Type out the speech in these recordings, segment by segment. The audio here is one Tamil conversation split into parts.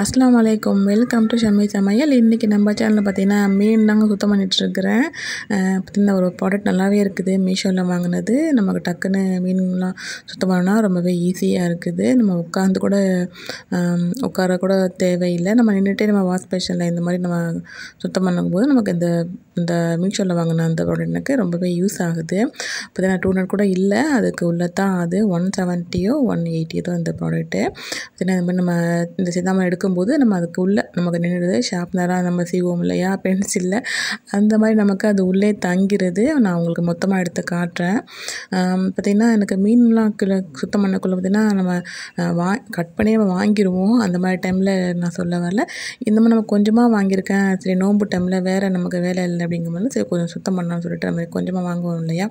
அஸ்லாம் வலைக்கம் வெல்கம் டு ஷம்மி சமையல் இன்றைக்கி நம்ம சேனலில் பார்த்தீங்கன்னா மீன் தாங்க சுத்தம் பண்ணிகிட்ருக்கிறேன் பார்த்திங்கன்னா ஒரு ப்ராடக்ட் நல்லாவே இருக்குது மீஷோவில் வாங்கினது நமக்கு டக்குன்னு மீன்லாம் சுத்தம் பண்ணால் ரொம்பவே ஈஸியாக இருக்குது நம்ம உட்காந்து கூட உட்கார கூட தேவையில்லை நம்ம நின்றுட்டே நம்ம வாஷ் பேஷனில் இந்த மாதிரி நம்ம சுத்தம் பண்ணும்போது நமக்கு இந்த இந்த மீஷோவில் வாங்கின அந்த ப்ராடக்ட் எனக்கு ரொம்பவே யூஸ் ஆகுது பார்த்தீங்கன்னா டூ ஹண்ட்ரட் கூட இல்லை அதுக்கு உள்ளே தான் அது ஒன் செவன்ட்டியோ ஒன் எயிட்டியோ தான் இந்த ப்ராடக்ட்டு பார்த்தீங்கன்னா இந்த மாதிரி நம்ம இந்த சிதாமல் எடுக்கும்போது நம்ம அதுக்கு உள்ளே நமக்கு நின்றுது ஷார்ப்னராக நம்ம செய்வோம் இல்லையா பென்சிலில் அந்த மாதிரி நமக்கு அது உள்ளே தங்கிறது நான் உங்களுக்கு மொத்தமாக எடுத்து காட்டுறேன் பார்த்திங்கன்னா எனக்கு மீன்லாம் கிலோ சுத்தம் பண்ணக்குள்ளே பார்த்திங்கன்னா நம்ம வா கட் பண்ணி நம்ம வாங்கிடுவோம் அந்த மாதிரி டைமில் நான் சொல்ல வரல இந்த மாதிரி நம்ம கொஞ்சமாக வாங்கியிருக்கேன் சரி நோம்பு டைமில் வேறு நமக்கு வேலை இல்லை அப்படிங்கும்போது சரி கொஞ்சம் சுத்தம் பண்ணலாம்னு சொல்லிட்டு நம்ம கொஞ்சமாக வாங்குவோம் இல்லையா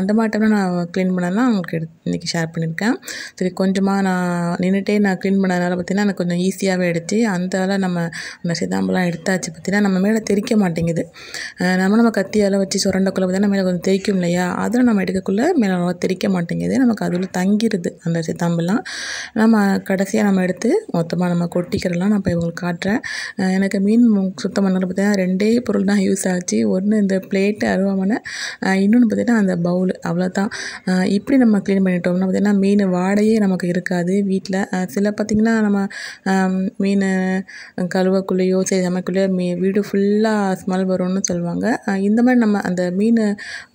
அந்த மாதிரி டைமில் நான் க்ளீன் பண்ணலாம் உங்களுக்கு எடுத்து இன்றைக்கி ஷேர் பண்ணியிருக்கேன் சரி கொஞ்சமாக நான் நின்றுட்டே நான் க்ளீன் பண்ணதுனால பார்த்திங்கன்னா எனக்கு கொஞ்சம் ஈஸியாக ஈஸியாகவே எடுத்து அந்தால் நம்ம அந்த சிதாம்பெல்லாம் எடுத்தாச்சு பார்த்தீங்கன்னா நம்ம மேலே தெரிக்க மாட்டேங்குது நம்ம நம்ம கத்தியால் வச்சு சுரண்டக்குள்ள பார்த்தீங்கன்னா மேலே கொஞ்சம் தெரிக்கும் இல்லையா அதில் நம்ம எடுக்கக்குள்ளே மேலே நல்லா தெரிக்க மாட்டேங்குது நமக்கு அதில் தங்கிடுது அந்த சித்தாம்பெல்லாம் நம்ம கடைசியாக நம்ம எடுத்து மொத்தமாக நம்ம கொட்டிக்கிறலாம் நான் இப்போ இவங்களுக்கு காட்டுறேன் எனக்கு மீன் சுத்தம் பண்ணல பார்த்தீங்கன்னா ரெண்டே பொருள் தான் யூஸ் ஆச்சு ஒன்று இந்த பிளேட்டு அருவாமனை இன்னொன்று பார்த்தீங்கன்னா அந்த பவுல் அவ்வளோதான் இப்படி நம்ம க்ளீன் பண்ணிட்டோம்னா பார்த்திங்கன்னா மீன் வாடையே நமக்கு இருக்காது வீட்டில் சில பார்த்திங்கன்னா நம்ம மீன் கழுவக்குள்ளேயோ சரி சமைக்குள்ளேயோ மீ வீடு ஃபுல்லாக ஸ்மெல் வரும்னு சொல்லுவாங்க இந்த மாதிரி நம்ம அந்த மீன்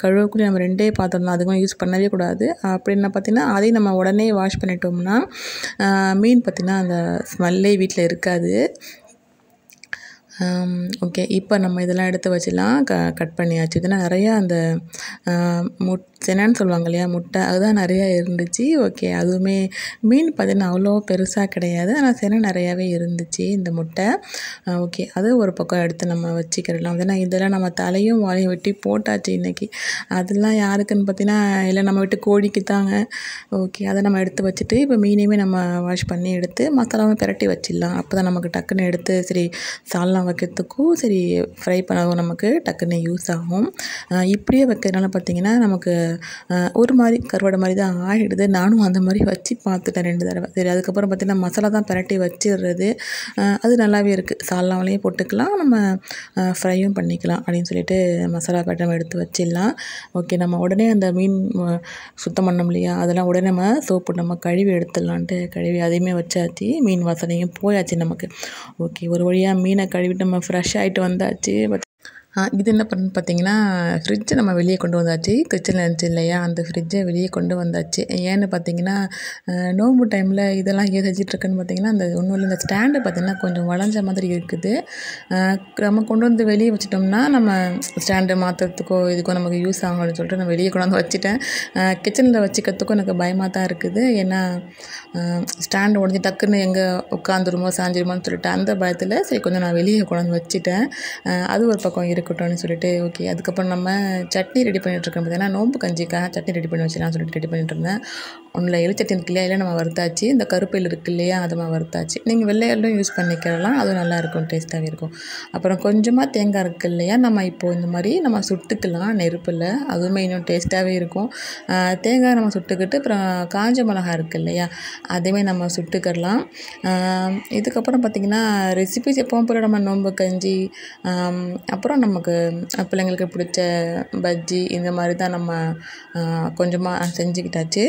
கழுவக்குள்ளே நம்ம ரெண்டே பாத்திரம் தான் அதுக்கும் யூஸ் பண்ணவே கூடாது அப்படின்னா பார்த்திங்கன்னா அதையும் நம்ம உடனே வாஷ் பண்ணிட்டோம்னா மீன் பார்த்திங்கன்னா அந்த ஸ்மெல்லே வீட்டில் இருக்காது ஓகே இப்போ நம்ம இதெல்லாம் எடுத்து வச்சுலாம் க கட் பண்ணியாச்சு இதெல்லாம் நிறையா அந்த முட் சென்னான்னு சொல்லுவாங்க இல்லையா முட்டை அதுதான் நிறையா இருந்துச்சு ஓகே அதுவுமே மீன் பார்த்திங்கன்னா அவ்வளோ பெருசாக கிடையாது ஆனால் செனை நிறையாவே இருந்துச்சு இந்த முட்டை ஓகே அது ஒரு பக்கம் எடுத்து நம்ம வச்சுக்கிறலாம் ஏன்னா இதெல்லாம் நம்ம தலையும் வாழையும் வெட்டி போட்டாச்சு இன்றைக்கி அதெல்லாம் யாருக்குன்னு பார்த்தீங்கன்னா இல்லை நம்ம விட்டு கோழிக்கு தாங்க ஓகே அதை நம்ம எடுத்து வச்சுட்டு இப்போ மீனையுமே நம்ம வாஷ் பண்ணி எடுத்து மசாலாவும் பிரட்டி வச்சிடலாம் அப்போ தான் நமக்கு டக்குன்னு எடுத்து சரி சால்லாம் வைக்கிறதுக்கும் சரி ஃப்ரை பண்ணவும் நமக்கு டக்குன்னு யூஸ் ஆகும் இப்படியே வைக்கிறதுனால பார்த்தீங்கன்னா நமக்கு ஒரு மாதிரி கருவாடை மாதிரி தான் ஆகிடுது நானும் அந்த மாதிரி வச்சு பார்த்துட்டேன் ரெண்டு தடவை சரி அதுக்கப்புறம் பார்த்திங்கன்னா மசாலா தான் பரட்டி வச்சிடுறது அது நல்லாவே இருக்குது சால்னாவிலையும் போட்டுக்கலாம் நம்ம ஃப்ரையும் பண்ணிக்கலாம் அப்படின்னு சொல்லிட்டு மசாலா பரட்டி எடுத்து வச்சிடலாம் ஓகே நம்ம உடனே அந்த மீன் சுத்தம் பண்ணோம் இல்லையா அதெல்லாம் உடனே நம்ம சோப்பு நம்ம கழுவி எடுத்துடலான்ட்டு கழுவி அதையுமே வச்சாச்சு மீன் வாசனையும் போயாச்சு நமக்கு ஓகே ஒரு வழியாக மீனை கழுவிட்டு நம்ம ஃப்ரெஷ் ஆகிட்டு வந்தாச்சு இது என்ன பண்ணணும்னு பார்த்தீங்கன்னா ஃப்ரிட்ஜை நம்ம வெளியே கொண்டு வந்தாச்சு கிச்சனில் இருந்துச்சு இல்லையா அந்த ஃப்ரிட்ஜை வெளியே கொண்டு வந்தாச்சு ஏன்னு பார்த்தீங்கன்னா நோம்பு டைமில் இதெல்லாம் ஏன் செஞ்சிட்ருக்குன்னு பார்த்தீங்கன்னா அந்த ஒன்றும் இந்த ஸ்டாண்டு பார்த்திங்கன்னா கொஞ்சம் வளைஞ்ச மாதிரி இருக்குது நம்ம கொண்டு வந்து வெளியே வச்சிட்டோம்னா நம்ம ஸ்டாண்டு மாற்றுறதுக்கோ இதுக்கோ நமக்கு யூஸ் ஆகணும்னு சொல்லிட்டு நான் வெளியே கொண்டாந்து வச்சுட்டேன் கிச்சனில் வச்சுக்கிறதுக்கும் எனக்கு பயமாக தான் இருக்குது ஏன்னா ஸ்டாண்டு உடஞ்சி டக்குன்னு எங்கே உட்காந்துருமோ சாஞ்சிருமோன்னு சொல்லிட்டு அந்த பயத்தில் சரி கொஞ்சம் நான் வெளியே கொண்டாந்து வச்சுட்டேன் அது ஒரு பக்கம் இருக்குது இருக்கட்டும்னு சொல்லிட்டு ஓகே அதுக்கப்புறம் நம்ம சட்னி ரெடி பண்ணிட்டுருக்கோம் பார்த்தீங்கன்னா நோம்பு கஞ்சிக்காக சட்னி ரெடி பண்ணி வச்சுலாம் சொல்லிட்டு ரெடி பண்ணிட்டு இருந்தேன் ஒன்றில் எலுச்சட்னி இருக்கு இல்லையா இல்லை நம்ம வறுத்தாச்சு இந்த கருப்பையில் இருக்குது இல்லையா அதை நம்ம வறுத்தாச்சு நீங்கள் வெள்ளையெல்லாம் யூஸ் பண்ணிக்கலாம் அதுவும் நல்லாயிருக்கும் டேஸ்ட்டாகவே இருக்கும் அப்புறம் கொஞ்சமாக தேங்காய் இருக்கு இல்லையா நம்ம இப்போது இந்த மாதிரி நம்ம சுட்டுக்கலாம் நெருப்பில் அதுவுமே இன்னும் டேஸ்ட்டாகவே இருக்கும் தேங்காய் நம்ம சுட்டுக்கிட்டு அப்புறம் காஞ்ச மிளகா இருக்குது இல்லையா அதேமாதிரி நம்ம சுட்டுக்கிடலாம் இதுக்கப்புறம் பார்த்திங்கன்னா ரெசிபிஸ் எப்போவும் போல நம்ம நோம்பு கஞ்சி அப்புறம் நம்ம நமக்கு பிள்ளைங்களுக்கு பிடிச்ச பஜ்ஜி இந்த மாதிரி தான் நம்ம கொஞ்சமாக செஞ்சுக்கிட்டாச்சு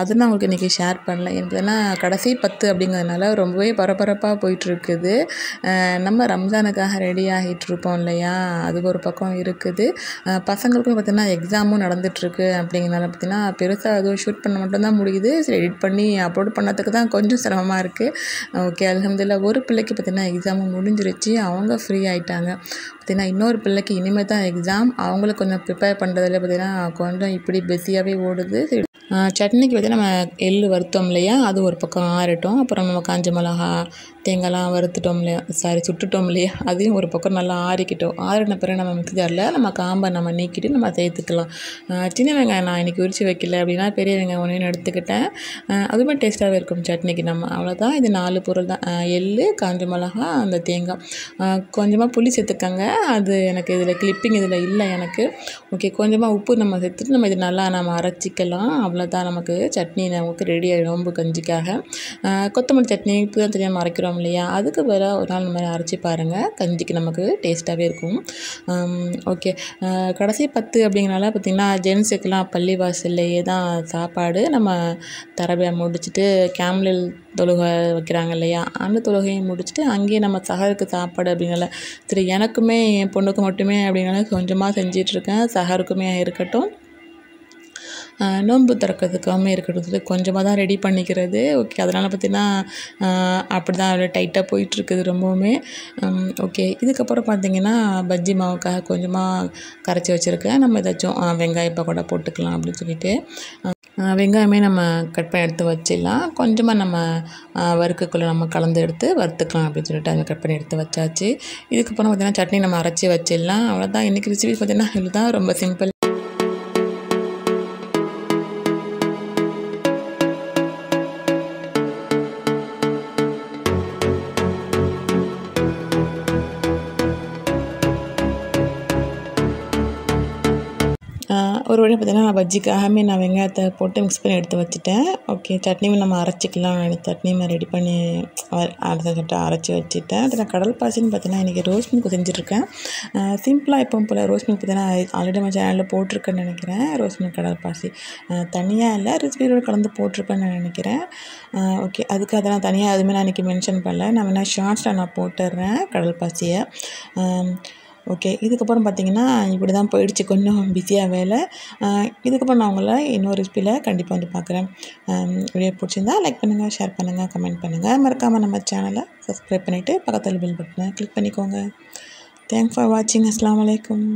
அது நான் உங்களுக்கு இன்றைக்கி ஷேர் பண்ணல ஏன்னா கடைசி பத்து அப்படிங்கிறதுனால ரொம்பவே பரபரப்பாக போயிட்டுருக்குது நம்ம ரம்ஜானுக்காக ரெடி ஆகிட்டுருப்போம் இல்லையா அது ஒரு பக்கம் இருக்குது பசங்களுக்கும் பார்த்திங்கன்னா எக்ஸாமும் நடந்துகிட்ருக்கு அப்படிங்கிறனால பார்த்திங்கன்னா பெருசாக அதுவும் ஷூட் பண்ண மட்டும்தான் முடியுது சரி எடிட் பண்ணி அப்லோட் பண்ணதுக்கு தான் கொஞ்சம் சிரமமாக இருக்குது ஓகே அலமதுல்லா ஒரு பிள்ளைக்கு பார்த்திங்கன்னா எக்ஸாமும் முடிஞ்சிருச்சு அவங்க ஃப்ரீ ஆகிட்டாங்க பார்த்திங்கன்னா இன்னொரு பிள்ளைக்கு இனிமேல் தான் எக்ஸாம் அவங்களுக்கு கொஞ்சம் ப்ரிப்பேர் பண்ணுறதுல பார்த்திங்கன்னா கொஞ்சம் இப்படி பிஸியாகவே ஓடுது சட்னிக்கு பார்த்திங்கன்னா நம்ம எள் வறுத்தோம் இல்லையா அது ஒரு பக்கம் ஆறட்டும் அப்புறம் நம்ம காஞ்ச மிளகா தேங்காய்லாம் வறுத்துட்டோம் இல்லையா சாரி சுட்டுட்டோம் இல்லையா அதையும் ஒரு பக்கம் நல்லா ஆறிக்கிட்டோம் ஆறின பிறகு நம்ம மிக்சி ஜாரில் நம்ம காம்பை நம்ம நீக்கிட்டு நம்ம சேர்த்துக்கலாம் சின்ன வெங்காயம் நான் இன்றைக்கி உரிச்சு வைக்கல அப்படின்னா பெரிய வெங்காயம் ஒன்றையும் எடுத்துக்கிட்டேன் அதுவுமே டேஸ்ட்டாகவே இருக்கும் சட்னிக்கு நம்ம அவ்வளோதான் இது நாலு பொருள் தான் எள்ளு காஞ்ச மிளகா அந்த தேங்காய் கொஞ்சமாக புளி சேர்த்துக்கங்க அது எனக்கு இதில் கிளிப்பிங் இதில் இல்லை எனக்கு ஓகே கொஞ்சமாக உப்பு நம்ம சேர்த்துட்டு நம்ம இது நல்லா நம்ம அரைச்சிக்கலாம் அவ்வளோதான் நமக்கு சட்னி நமக்கு ரெடி ஆகிடும் கஞ்சிக்காக கொத்தமல்லி சட்னி தான் தெரியாமல் அரைக்கிறோம் சொல்கிறோம் இல்லையா அதுக்கு பதிலாக ஒரு நாள் மாதிரி அரைச்சி பாருங்கள் கஞ்சிக்கு நமக்கு டேஸ்ட்டாகவே இருக்கும் ஓகே கடைசி பத்து அப்படிங்கிறனால பார்த்திங்கன்னா ஜென்ஸுக்கெல்லாம் பள்ளி வாசல்லையே தான் சாப்பாடு நம்ம தரபியா முடிச்சுட்டு கேம்லில் தொழுகை வைக்கிறாங்க இல்லையா அந்த தொழுகையை முடிச்சுட்டு அங்கேயே நம்ம சகருக்கு சாப்பாடு அப்படின்னால சரி எனக்குமே என் பொண்ணுக்கு மட்டுமே அப்படின்னால கொஞ்சமாக செஞ்சிட்ருக்கேன் சகருக்குமே இருக்கட்டும் நோன்பு திறக்கிறதுக்காமல் இருக்கிறது கொஞ்சமாக தான் ரெடி பண்ணிக்கிறது ஓகே அதனால் பார்த்திங்கன்னா அப்படி தான் அவ்வளோ டைட்டாக போயிட்டுருக்குது ரொம்பவுமே ஓகே இதுக்கப்புறம் பார்த்திங்கன்னா பஜ்ஜி மாவுக்காக கொஞ்சமாக கரைச்சி வச்சுருக்கேன் நம்ம ஏதாச்சும் வெங்காயம் பக்கோட கூட போட்டுக்கலாம் அப்படின்னு சொல்லிட்டு வெங்காயமே நம்ம கட் பண்ணி எடுத்து வச்சிடலாம் கொஞ்சமாக நம்ம வறுக்குக்குள்ளே நம்ம கலந்து எடுத்து வறுத்துக்கலாம் அப்படின்னு சொல்லிட்டு அதை கட் பண்ணி எடுத்து வச்சாச்சு இதுக்கப்புறம் பார்த்திங்கன்னா சட்னி நம்ம அரைச்சி வச்சிடலாம் அவ்வளோதான் இன்றைக்கி ரெசிபி பார்த்திங்கன்னா இதுதான் ரொம்ப சிம்பிள் ஒரு வழி பார்த்தீங்கன்னா நான் பஜ்ஜிக்காகவே நான் வெங்காயத்தை போட்டு மிக்ஸ் பண்ணி எடுத்து வச்சுட்டேன் ஓகே சட்னியும் நம்ம அரைச்சிக்கலாம் சட்னி நான் ரெடி பண்ணி அரைச்ச சொல்லிட்டு அரைச்சி வச்சுட்டேன் அது நான் கடல் பாசின்னு பார்த்தீங்கன்னா இன்றைக்கி ரோஸ் மில்க் செஞ்சுருக்கேன் சிம்பிளாக எப்பவும் போல் ரோஸ் மில்க் பார்த்தீங்கன்னா ஆல்ரெடி நம்ம சேனலில் போட்டிருக்கேன்னு நினைக்கிறேன் ரோஸ் மில்க் கடல் பாசி தனியாக இல்லை ரெசிபியோடு கலந்து போட்டிருப்பேன்னு நான் நினைக்கிறேன் ஓகே அதுக்கு அதெல்லாம் நான் தனியாக எதுவுமே நான் இன்றைக்கி மென்ஷன் பண்ணல நான் வேணால் ஷார்ட்ஸில் நான் போட்டுடுறேன் கடல் பாசியை ஓகே இதுக்கப்புறம் பார்த்திங்கன்னா இப்படி தான் போயிடுச்சு கொஞ்சம் பிஸியாக வேலை இதுக்கப்புறம் நான் உங்களை இன்னொரு ரெசிபியில் கண்டிப்பாக வந்து பார்க்குறேன் வீடியோ பிடிச்சிருந்தா லைக் பண்ணுங்கள் ஷேர் பண்ணுங்கள் கமெண்ட் பண்ணுங்கள் மறக்காமல் நம்ம சேனலை சப்ஸ்கிரைப் பண்ணிவிட்டு பக்கத்தில் பில் பட்டனை கிளிக் பண்ணிக்கோங்க தேங்க்ஸ் ஃபார் வாட்சிங் அஸ்லாம் வலைக்கம்